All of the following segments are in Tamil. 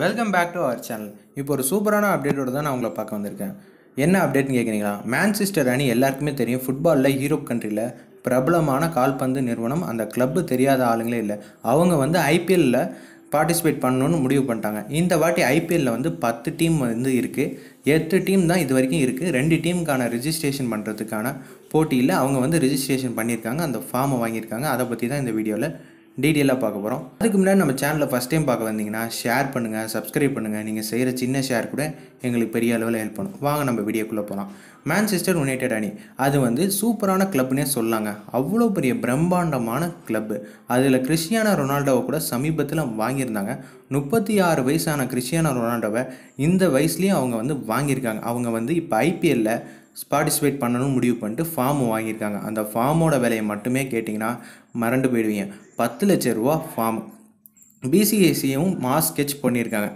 welcome back to our channel இப்போ ஒரு சூப்பரான அப்டேட்டோடு தான் நான் உங்களை பார்க்க வந்திருக்கேன் என்ன அப்டேட்னு கேட்குறீங்களா மேன்செஸ்டர் அணி எல்லாருக்குமே தெரியும் ஃபுட்பாலில் யூரோப் கண்ட்ரியில் பிரபலமான கால்பந்து நிறுவனம் அந்த கிளப்பு தெரியாத ஆளுங்களே இல்லை அவங்க வந்து ஐபிஎல்லில் பார்ட்டிசிபேட் பண்ணணும்னு முடிவு பண்ணிட்டாங்க இந்த வாட்டி ஐபிஎல்லில் வந்து பத்து டீம் வந்து இருக்குது எட்டு டீம் தான் இது வரைக்கும் இருக்குது ரெண்டு டீமுக்கான ரிஜிஸ்ட்ரேஷன் பண்ணுறதுக்கான போட்டியில் அவங்க வந்து ரிஜிஸ்ட்ரேஷன் பண்ணியிருக்காங்க அந்த ஃபார்மை வாங்கியிருக்காங்க அதை பற்றி தான் இந்த வீடியோவில் டீட்டெயிலாக பார்க்க போகிறோம் அதுக்கு முன்னாடி நம்ம சேனலில் ஃபஸ்ட் டைம் பார்க்க வந்தீங்கன்னா ஷேர் பண்ணுங்கள் சப்ஸ்கிரைப் பண்ணுங்கள் நீங்கள் செய்கிற சின்ன ஷேர் கூட எங்களுக்கு பெரிய அளவில் ஹெல்ப் பண்ணும் வாங்க நம்ம வீடியோக்குள்ளே போகலாம் மேன்செஸ்டர் யுனைடெட் அணி அது வந்து சூப்பரான கிளப்னே சொல்லாங்க அவ்வளோ பெரிய பிரம்மாண்டமான கிளப்பு அதில் கிறிஸ்டியானா ரொனால்டோவை கூட சமீபத்தில் வாங்கியிருந்தாங்க முப்பத்தி ஆறு வயசான கிறிஸ்டியானா ரொனால்டோவை இந்த வயசுலேயும் அவங்க வந்து வாங்கியிருக்காங்க அவங்க வந்து இப்போ ஐபிஎல்லில் பார்ட்டிசிபேட் பண்ணணும்னு முடிவு பண்ணிட்டு ஃபார்ம் வாங்கியிருக்காங்க அந்த ஃபார்மோட விலையை மட்டுமே கேட்டிங்கன்னா மறண்டு போயிடுவீங்க பத்து லட்ச ரூபா ஃபார்ம் பிசிஐசியும் மாஸ் ஸ்கெட்ச் பண்ணியிருக்காங்க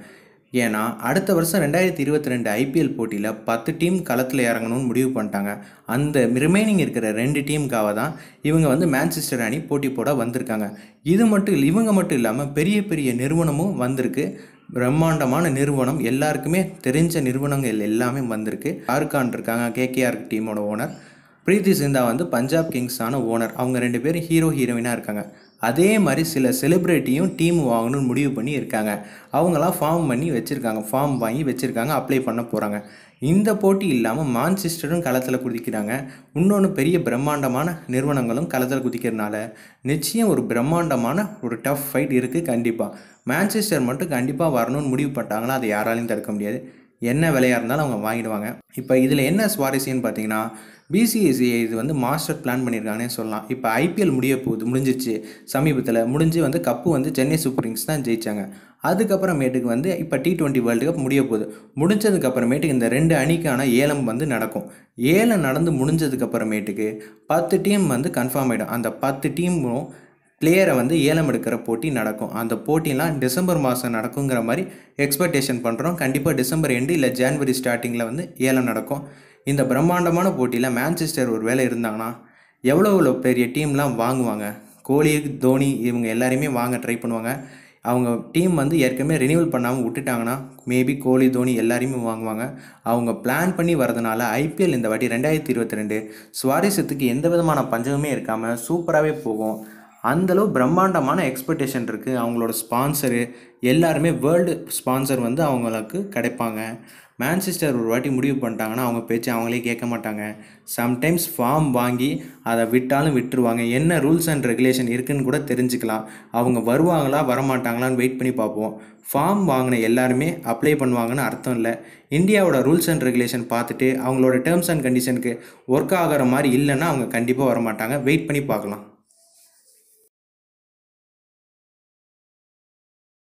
ஏன்னா அடுத்த வருஷம் ரெண்டாயிரத்தி இருபத்தி ரெண்டு ஐபிஎல் போட்டியில் பத்து டீம் களத்தில் இறங்கணும்னு முடிவு பண்ணிட்டாங்க அந்த ரிமைனிங் இருக்கிற ரெண்டு டீமுக்காக தான் இவங்க வந்து மேன்செஸ்டர் அணி போட்டி போட வந்திருக்காங்க இது மட்டும் இவங்க மட்டும் இல்லாமல் பெரிய பெரிய நிறுவனமும் வந்திருக்கு பிரம்மாண்டமான நிறுவனம் எல்லாருக்குமே தெரிஞ்ச நிறுவனங்கள் எல்லாமே வந்திருக்கு ஷாருக்கான் இருக்காங்க கேகேஆர் டீமோட ஓனர் பிரீத்தி சிந்தா வந்து பஞ்சாப் கிங்ஸான ஓனர் அவங்க ரெண்டு பேரும் ஹீரோ ஹீரோயினாக இருக்காங்க அதே மாதிரி சில செலிப்ரிட்டியும் டீம் வாங்கணும்னு முடிவு பண்ணி இருக்காங்க அவங்களாம் ஃபார்ம் பண்ணி வச்சுருக்காங்க ஃபார்ம் வாங்கி வச்சுருக்காங்க அப்ளை பண்ண போகிறாங்க இந்த போட்டி இல்லாமல் மான்செஸ்டரும் களத்தில் குதிக்கிறாங்க இன்னொன்று பெரிய பிரம்மாண்டமான நிறுவனங்களும் களத்தில் குதிக்கிறதுனால நிச்சயம் ஒரு பிரம்மாண்டமான ஒரு டஃப் ஃபைட் இருக்குது கண்டிப்பாக மான்செஸ்டர் மட்டும் கண்டிப்பாக வரணும்னு முடிவு பட்டாங்கன்னா அதை யாராலையும் தடுக்க முடியாது என்ன விலையாக இருந்தாலும் அவங்க வாங்கிடுவாங்க இப்போ இதில் என்ன சுவாரஸ்யம்னு பார்த்தீங்கன்னா பிசிஎஸ்சிஐ இது வந்து மாஸ்டர் பிளான் பண்ணியிருக்காங்கன்னே சொல்லலாம் இப்போ ஐபிஎல் முடிய போகுது முடிஞ்சிச்சு சமீபத்தில் முடிஞ்சு வந்து கப்பு வந்து சென்னை சூப்பர் கிங்ஸ் தான் ஜெயித்தாங்க அதுக்கப்புறமேட்டுக்கு வந்து இப்போ டி ட்வெண்ட்டி வேர்ல்டு கப் முடிய போகுது முடிஞ்சதுக்கப்புறமேட்டுக்கு இந்த ரெண்டு அணிக்கான ஏலம் வந்து நடக்கும் ஏலம் நடந்து முடிஞ்சதுக்கப்புறமேட்டுக்கு பத்து டீம் வந்து கன்ஃபார்ம் ஆகிடும் அந்த பத்து டீமும் பிளேயரை வந்து ஏலம் எடுக்கிற போட்டி நடக்கும் அந்த போட்டிலாம் டிசம்பர் மாதம் நடக்குங்கிற மாதிரி எக்ஸ்பெக்டேஷன் பண்ணுறோம் கண்டிப்பாக டிசம்பர் எண்டு இல்லை ஜான்வரி ஸ்டார்டிங்கில் வந்து ஏலம் நடக்கும் இந்த பிரம்மாண்டமான போட்டியில் மேன்செஸ்டர் ஒரு வேலை இருந்தாங்கன்னா எவ்வளோ எவ்வளோ பெரிய டீம்லாம் வாங்குவாங்க கோலி தோனி இவங்க எல்லாருமே வாங்க ட்ரை பண்ணுவாங்க அவங்க டீம் வந்து ஏற்கனவே ரினியூவல் பண்ணாமல் விட்டுட்டாங்கன்னா மேபி கோலி தோனி எல்லாரையுமே வாங்குவாங்க அவங்க பிளான் பண்ணி வரதுனால ஐபிஎல் இந்த வாட்டி ரெண்டாயிரத்தி இருபத்தி ரெண்டு சுவாரஸ்யத்துக்கு எந்த விதமான பஞ்சமுமே இருக்காமல் சூப்பராகவே போகும் அந்தளவு பிரம்மாண்டமான எக்ஸ்பெக்டேஷன் இருக்குது அவங்களோட ஸ்பான்சரு எல்லாருமே வேர்ல்டு ஸ்பான்சர் வந்து அவங்களுக்கு கிடைப்பாங்க மேன்செஸ்டர் ஒரு வாட்டி முடிவு பண்ணிட்டாங்கன்னா அவங்க பேச்சு அவங்களே கேட்க மாட்டாங்க சம்டைம்ஸ் ஃபார்ம் வாங்கி அதை விட்டாலும் விட்டுருவாங்க என்ன ரூல்ஸ் அண்ட் ரெகுலேஷன் இருக்குதுன்னு கூட தெரிஞ்சுக்கலாம் அவங்க வருவாங்களா வரமாட்டாங்களான்னு வெயிட் பண்ணி பார்ப்போம் ஃபார்ம் வாங்கின எல்லாருமே அப்ளை பண்ணுவாங்கன்னு அர்த்தம் இல்லை இந்தியாவோட ரூல்ஸ் அண்ட் ரெகுலேஷன் பார்த்துட்டு அவங்களோட டேர்ம்ஸ் அண்ட் கண்டிஷனுக்கு ஒர்க் ஆகிற மாதிரி இல்லைன்னா அவங்க கண்டிப்பாக வரமாட்டாங்க வெயிட் பண்ணி பார்க்கலாம்